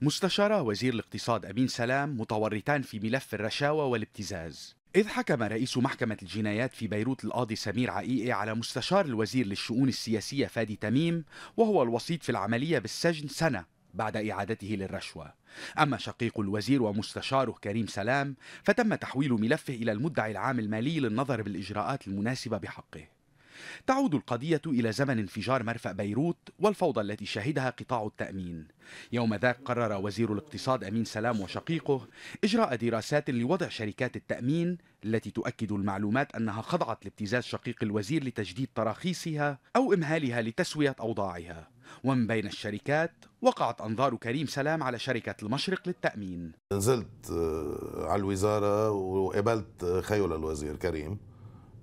مستشارا وزير الاقتصاد أمين سلام متورطان في ملف الرشاوى والابتزاز إذ حكم رئيس محكمة الجنايات في بيروت القاضي سمير عقيقي على مستشار الوزير للشؤون السياسية فادي تميم وهو الوسيط في العملية بالسجن سنة بعد إعادته للرشوة أما شقيق الوزير ومستشاره كريم سلام فتم تحويل ملفه إلى المدعي العام المالي للنظر بالإجراءات المناسبة بحقه تعود القضية إلى زمن انفجار مرفأ بيروت والفوضى التي شهدها قطاع التأمين يوم ذاك قرر وزير الاقتصاد أمين سلام وشقيقه إجراء دراسات لوضع شركات التأمين التي تؤكد المعلومات أنها خضعت لابتزاز شقيق الوزير لتجديد تراخيصها أو إمهالها لتسوية أوضاعها ومن بين الشركات وقعت أنظار كريم سلام على شركة المشرق للتأمين نزلت آه، على الوزارة وقابلت خيول الوزير كريم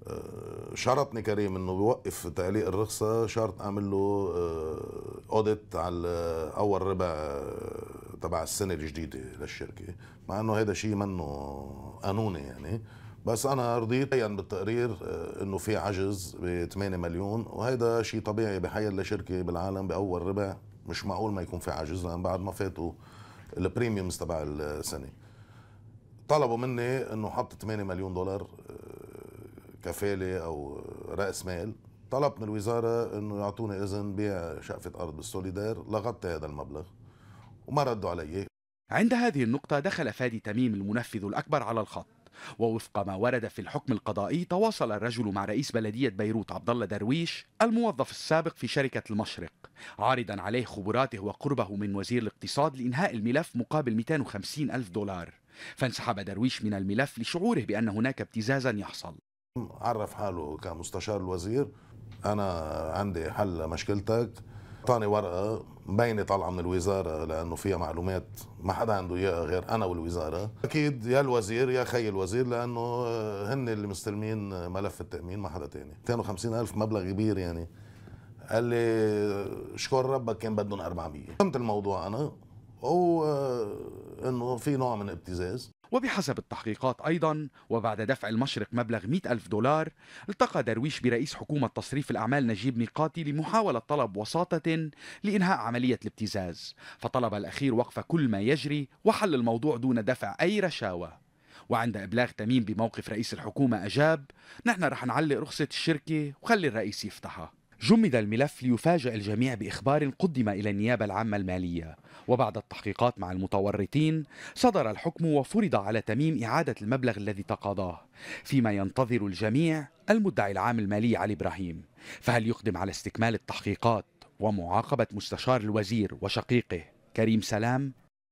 آه، شرطني كريم انه بيوقف تعليق الرخصه شرط اعمل له اوديت آه، على اول ربع آه، تبع السنه الجديده للشركه مع انه هذا شيء منه قانوني يعني بس انا رضيت بين بالتقرير انه في عجز ب 8 مليون وهذا شيء طبيعي بحيل لشركه بالعالم باول ربع مش معقول ما يكون في عجز لان بعد ما فاتوا البريميومز تبع السنه طلبوا مني انه حط 8 مليون دولار كفاله او راس مال طلب من الوزاره انه يعطوني اذن بيع شقفه ارض بالسوليدار لغطي هذا المبلغ وما ردوا علي عند هذه النقطه دخل فادي تميم المنفذ الاكبر على الخط ووفق ما ورد في الحكم القضائي تواصل الرجل مع رئيس بلدية بيروت عبد الله درويش الموظف السابق في شركة المشرق عارضا عليه خبراته وقربه من وزير الاقتصاد لإنهاء الملف مقابل 250 ألف دولار فانسحب درويش من الملف لشعوره بأن هناك ابتزازا يحصل عرف حاله كمستشار الوزير انا عندي حل مشكلتك اعطاني ورقه مبينه طالعه من الوزاره لانه فيها معلومات ما حدا عنده اياها غير انا والوزاره اكيد يا الوزير يا خي الوزير لانه هن اللي مستلمين ملف التامين ما حدا تاني الف مبلغ كبير يعني قال لي شكر ربك كان بدهم 400 فهمت الموضوع انا وانه في نوع من ابتزاز وبحسب التحقيقات أيضا وبعد دفع المشرق مبلغ 100 ألف دولار التقى درويش برئيس حكومة تصريف الأعمال نجيب ميقاتي لمحاولة طلب وساطة لإنهاء عملية الابتزاز فطلب الأخير وقف كل ما يجري وحل الموضوع دون دفع أي رشاوى وعند إبلاغ تميم بموقف رئيس الحكومة أجاب نحن رح نعلق رخصة الشركة وخلي الرئيس يفتحها جمد الملف ليفاجئ الجميع باخبار قدم الى النيابه العامه الماليه وبعد التحقيقات مع المتورطين صدر الحكم وفرض على تميم اعاده المبلغ الذي تقاضاه فيما ينتظر الجميع المدعي العام المالي علي ابراهيم فهل يقدم على استكمال التحقيقات ومعاقبه مستشار الوزير وشقيقه كريم سلام